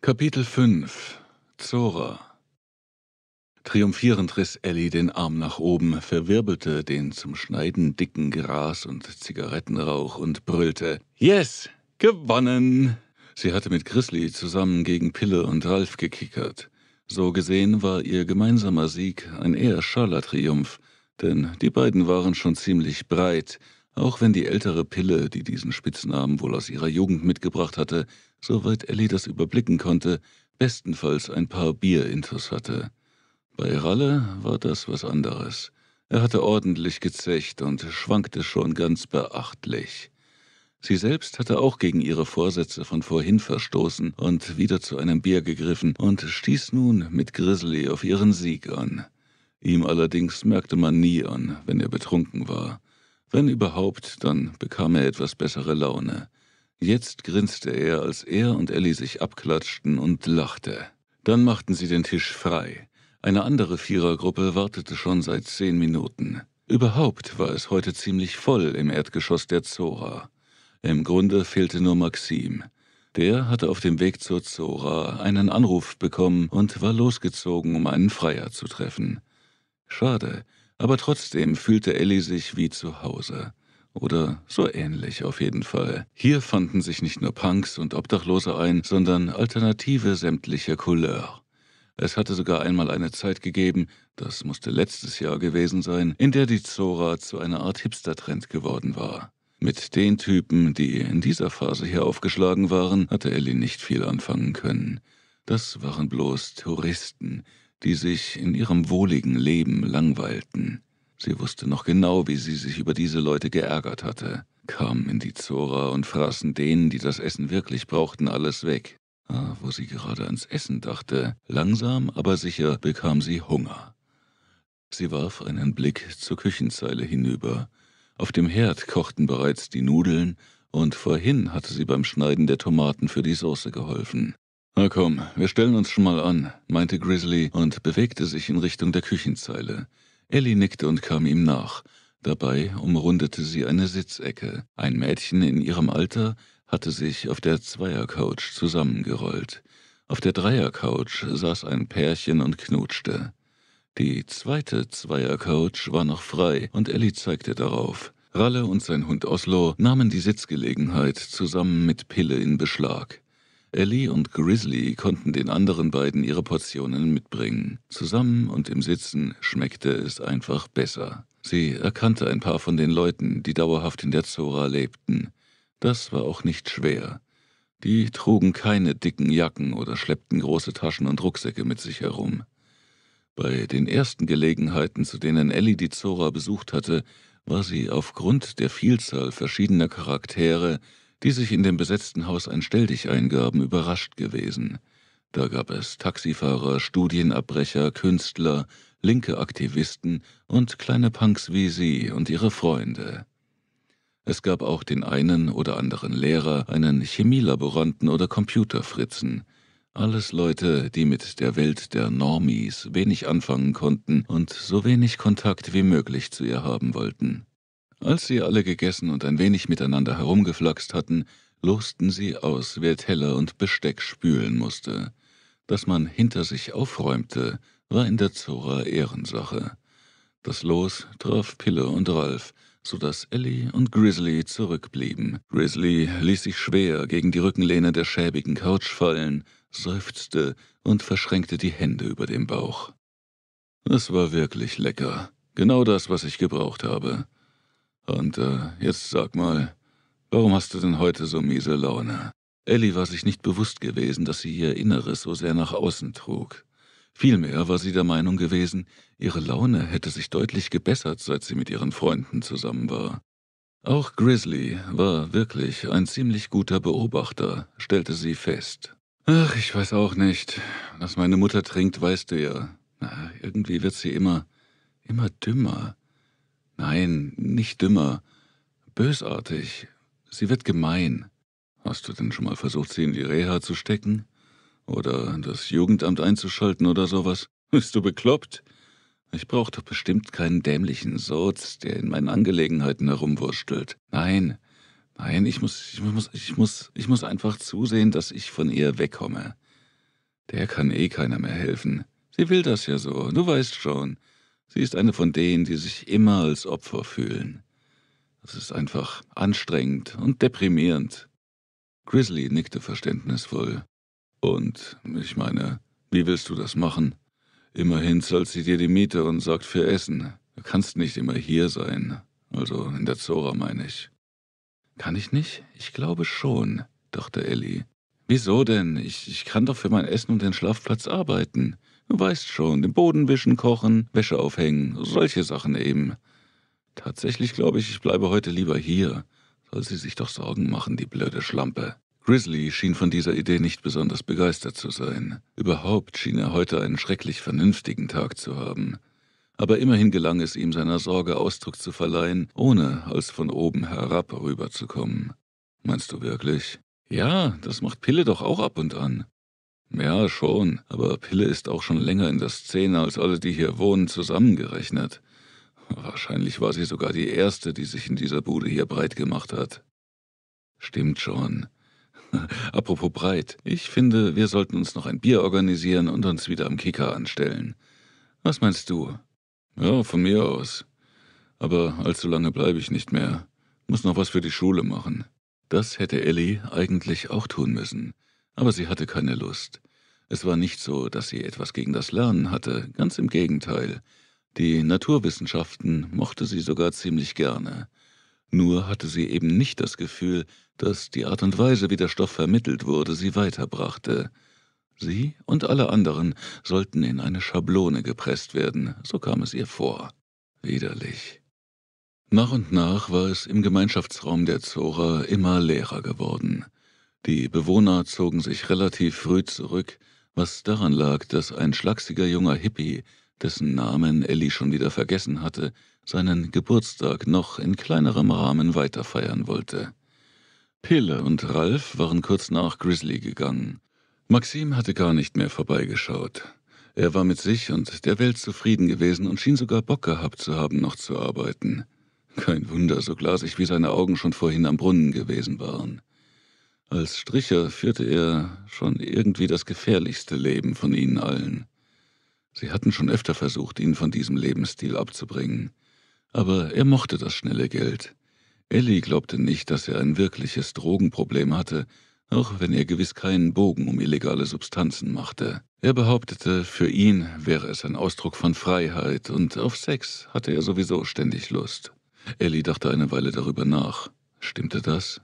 Kapitel 5 Zora Triumphierend riss Ellie den Arm nach oben, verwirbelte den zum Schneiden dicken Gras und Zigarettenrauch und brüllte: Yes, gewonnen! Sie hatte mit Grizzly zusammen gegen Pille und Ralf gekickert. So gesehen war ihr gemeinsamer Sieg ein eher schaler Triumph, denn die beiden waren schon ziemlich breit, auch wenn die ältere Pille, die diesen Spitznamen wohl aus ihrer Jugend mitgebracht hatte, soweit Ellie das überblicken konnte, bestenfalls ein paar Bierintus hatte. Bei Ralle war das was anderes. Er hatte ordentlich gezecht und schwankte schon ganz beachtlich. Sie selbst hatte auch gegen ihre Vorsätze von vorhin verstoßen und wieder zu einem Bier gegriffen und stieß nun mit Grizzly auf ihren Sieg an. Ihm allerdings merkte man nie an, wenn er betrunken war. Wenn überhaupt, dann bekam er etwas bessere Laune. Jetzt grinste er, als er und Ellie sich abklatschten und lachte. Dann machten sie den Tisch frei. Eine andere Vierergruppe wartete schon seit zehn Minuten. Überhaupt war es heute ziemlich voll im Erdgeschoss der Zora. Im Grunde fehlte nur Maxim. Der hatte auf dem Weg zur Zora einen Anruf bekommen und war losgezogen, um einen Freier zu treffen. Schade, aber trotzdem fühlte Ellie sich wie zu Hause oder so ähnlich auf jeden Fall. Hier fanden sich nicht nur Punks und Obdachlose ein, sondern Alternative sämtlicher Couleur. Es hatte sogar einmal eine Zeit gegeben, das musste letztes Jahr gewesen sein, in der die Zora zu einer Art Hipster-Trend geworden war. Mit den Typen, die in dieser Phase hier aufgeschlagen waren, hatte Ellie nicht viel anfangen können. Das waren bloß Touristen, die sich in ihrem wohligen Leben langweilten. Sie wusste noch genau, wie sie sich über diese Leute geärgert hatte. Kamen in die Zora und fraßen denen, die das Essen wirklich brauchten, alles weg. Ah, wo sie gerade ans Essen dachte, langsam, aber sicher bekam sie Hunger. Sie warf einen Blick zur Küchenzeile hinüber. Auf dem Herd kochten bereits die Nudeln, und vorhin hatte sie beim Schneiden der Tomaten für die Soße geholfen. Na komm, wir stellen uns schon mal an, meinte Grizzly und bewegte sich in Richtung der Küchenzeile. Ellie nickte und kam ihm nach. Dabei umrundete sie eine Sitzecke. Ein Mädchen in ihrem Alter hatte sich auf der Zweiercouch zusammengerollt. Auf der Dreiercouch saß ein Pärchen und knutschte. Die zweite Zweiercouch war noch frei und Ellie zeigte darauf. Ralle und sein Hund Oslo nahmen die Sitzgelegenheit zusammen mit Pille in Beschlag. Ellie und Grizzly konnten den anderen beiden ihre Portionen mitbringen. Zusammen und im Sitzen schmeckte es einfach besser. Sie erkannte ein paar von den Leuten, die dauerhaft in der Zora lebten. Das war auch nicht schwer. Die trugen keine dicken Jacken oder schleppten große Taschen und Rucksäcke mit sich herum. Bei den ersten Gelegenheiten, zu denen Ellie die Zora besucht hatte, war sie aufgrund der Vielzahl verschiedener Charaktere die sich in dem besetzten Haus ein Stelldicheingaben überrascht gewesen. Da gab es Taxifahrer, Studienabbrecher, Künstler, linke Aktivisten und kleine Punks wie sie und ihre Freunde. Es gab auch den einen oder anderen Lehrer, einen Chemielaboranten oder Computerfritzen. Alles Leute, die mit der Welt der Normies wenig anfangen konnten und so wenig Kontakt wie möglich zu ihr haben wollten. Als sie alle gegessen und ein wenig miteinander herumgeflaxt hatten, losten sie aus, wer Teller und Besteck spülen musste. Dass man hinter sich aufräumte, war in der Zora Ehrensache. Das Los traf Pille und Ralf, so dass Ellie und Grizzly zurückblieben. Grizzly ließ sich schwer gegen die Rückenlehne der schäbigen Couch fallen, seufzte und verschränkte die Hände über dem Bauch. Es war wirklich lecker. Genau das, was ich gebraucht habe. Und äh, jetzt sag mal, warum hast du denn heute so miese Laune? Ellie war sich nicht bewusst gewesen, dass sie ihr Inneres so sehr nach außen trug. Vielmehr war sie der Meinung gewesen, ihre Laune hätte sich deutlich gebessert, seit sie mit ihren Freunden zusammen war. Auch Grizzly war wirklich ein ziemlich guter Beobachter, stellte sie fest. Ach, ich weiß auch nicht. Was meine Mutter trinkt, weißt du ja. Na, irgendwie wird sie immer, immer dümmer. Nein, nicht dümmer. Bösartig. Sie wird gemein. Hast du denn schon mal versucht, sie in die Reha zu stecken? Oder das Jugendamt einzuschalten oder sowas? Bist du bekloppt? Ich brauch doch bestimmt keinen dämlichen Soz, der in meinen Angelegenheiten herumwurstelt. Nein, nein, ich muss, ich muss, ich muss, ich muss einfach zusehen, dass ich von ihr wegkomme. Der kann eh keiner mehr helfen. Sie will das ja so, du weißt schon. Sie ist eine von denen, die sich immer als Opfer fühlen. Das ist einfach anstrengend und deprimierend. Grizzly nickte verständnisvoll. Und ich meine, wie willst du das machen? Immerhin zahlt sie dir die Miete und sorgt für Essen. Du kannst nicht immer hier sein. Also in der Zora meine ich. Kann ich nicht? Ich glaube schon, dachte Ellie. Wieso denn? Ich, ich kann doch für mein Essen und den Schlafplatz arbeiten. Du weißt schon, den Boden wischen, kochen, Wäsche aufhängen, solche Sachen eben. Tatsächlich glaube ich, ich bleibe heute lieber hier. Soll sie sich doch Sorgen machen, die blöde Schlampe. Grizzly schien von dieser Idee nicht besonders begeistert zu sein. Überhaupt schien er heute einen schrecklich vernünftigen Tag zu haben. Aber immerhin gelang es ihm, seiner Sorge Ausdruck zu verleihen, ohne als von oben herab rüberzukommen. Meinst du wirklich? Ja, das macht Pille doch auch ab und an. Ja, schon, aber Pille ist auch schon länger in der Szene als alle, die hier wohnen, zusammengerechnet. Wahrscheinlich war sie sogar die erste, die sich in dieser Bude hier breit gemacht hat. Stimmt schon. Apropos breit, ich finde, wir sollten uns noch ein Bier organisieren und uns wieder am Kicker anstellen. Was meinst du? Ja, von mir aus. Aber allzu lange bleibe ich nicht mehr. Muss noch was für die Schule machen. Das hätte Ellie eigentlich auch tun müssen aber sie hatte keine Lust. Es war nicht so, dass sie etwas gegen das Lernen hatte, ganz im Gegenteil. Die Naturwissenschaften mochte sie sogar ziemlich gerne. Nur hatte sie eben nicht das Gefühl, dass die Art und Weise, wie der Stoff vermittelt wurde, sie weiterbrachte. Sie und alle anderen sollten in eine Schablone gepresst werden, so kam es ihr vor. Widerlich. Nach und nach war es im Gemeinschaftsraum der Zora immer leerer geworden. Die Bewohner zogen sich relativ früh zurück, was daran lag, dass ein schlachsiger junger Hippie, dessen Namen Ellie schon wieder vergessen hatte, seinen Geburtstag noch in kleinerem Rahmen weiterfeiern wollte. Pille und Ralf waren kurz nach Grizzly gegangen. Maxim hatte gar nicht mehr vorbeigeschaut. Er war mit sich und der Welt zufrieden gewesen und schien sogar Bock gehabt zu haben, noch zu arbeiten. Kein Wunder, so glasig wie seine Augen schon vorhin am Brunnen gewesen waren. Als Stricher führte er schon irgendwie das gefährlichste Leben von ihnen allen. Sie hatten schon öfter versucht, ihn von diesem Lebensstil abzubringen. Aber er mochte das schnelle Geld. Ellie glaubte nicht, dass er ein wirkliches Drogenproblem hatte, auch wenn er gewiss keinen Bogen um illegale Substanzen machte. Er behauptete, für ihn wäre es ein Ausdruck von Freiheit und auf Sex hatte er sowieso ständig Lust. Ellie dachte eine Weile darüber nach. Stimmte das?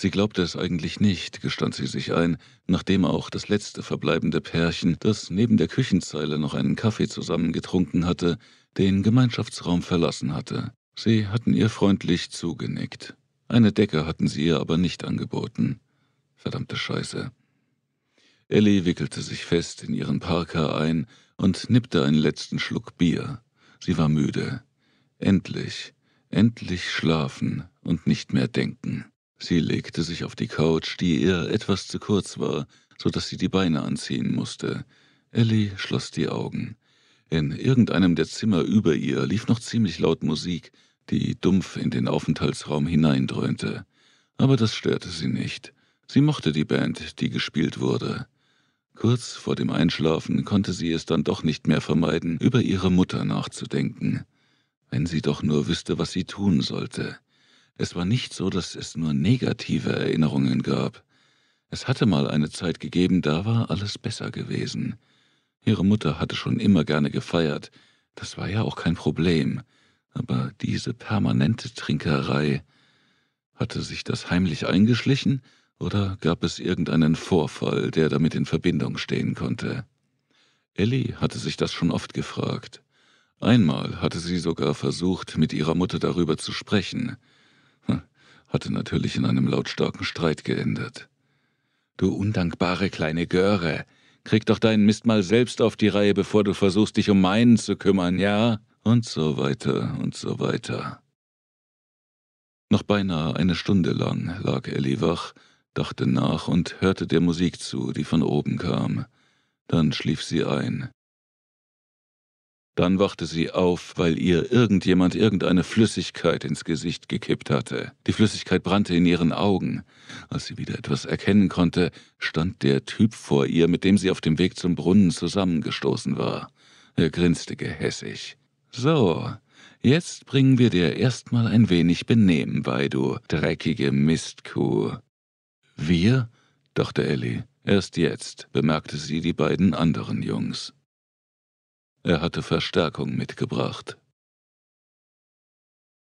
Sie glaubte es eigentlich nicht, gestand sie sich ein, nachdem auch das letzte verbleibende Pärchen, das neben der Küchenzeile noch einen Kaffee zusammen getrunken hatte, den Gemeinschaftsraum verlassen hatte. Sie hatten ihr freundlich zugenickt. Eine Decke hatten sie ihr aber nicht angeboten. Verdammte Scheiße. Ellie wickelte sich fest in ihren Parker ein und nippte einen letzten Schluck Bier. Sie war müde. Endlich, endlich schlafen und nicht mehr denken. Sie legte sich auf die Couch, die ihr etwas zu kurz war, so dass sie die Beine anziehen musste. Ellie schloss die Augen. In irgendeinem der Zimmer über ihr lief noch ziemlich laut Musik, die dumpf in den Aufenthaltsraum hineindröhnte. Aber das störte sie nicht. Sie mochte die Band, die gespielt wurde. Kurz vor dem Einschlafen konnte sie es dann doch nicht mehr vermeiden, über ihre Mutter nachzudenken. Wenn sie doch nur wüsste, was sie tun sollte. Es war nicht so, dass es nur negative Erinnerungen gab. Es hatte mal eine Zeit gegeben, da war alles besser gewesen. Ihre Mutter hatte schon immer gerne gefeiert, das war ja auch kein Problem, aber diese permanente Trinkerei, hatte sich das heimlich eingeschlichen oder gab es irgendeinen Vorfall, der damit in Verbindung stehen konnte? Ellie hatte sich das schon oft gefragt. Einmal hatte sie sogar versucht, mit ihrer Mutter darüber zu sprechen, hatte natürlich in einem lautstarken Streit geendet. Du undankbare kleine Göre, krieg doch deinen Mist mal selbst auf die Reihe, bevor du versuchst, dich um meinen zu kümmern, ja? Und so weiter und so weiter. Noch beinahe eine Stunde lang lag Ellie wach, dachte nach und hörte der Musik zu, die von oben kam. Dann schlief sie ein. Dann wachte sie auf, weil ihr irgendjemand irgendeine Flüssigkeit ins Gesicht gekippt hatte. Die Flüssigkeit brannte in ihren Augen. Als sie wieder etwas erkennen konnte, stand der Typ vor ihr, mit dem sie auf dem Weg zum Brunnen zusammengestoßen war. Er grinste gehässig. So, jetzt bringen wir dir erstmal ein wenig Benehmen bei, du dreckige Mistkuh. Wir? dachte Ellie. Erst jetzt bemerkte sie die beiden anderen Jungs. Er hatte Verstärkung mitgebracht.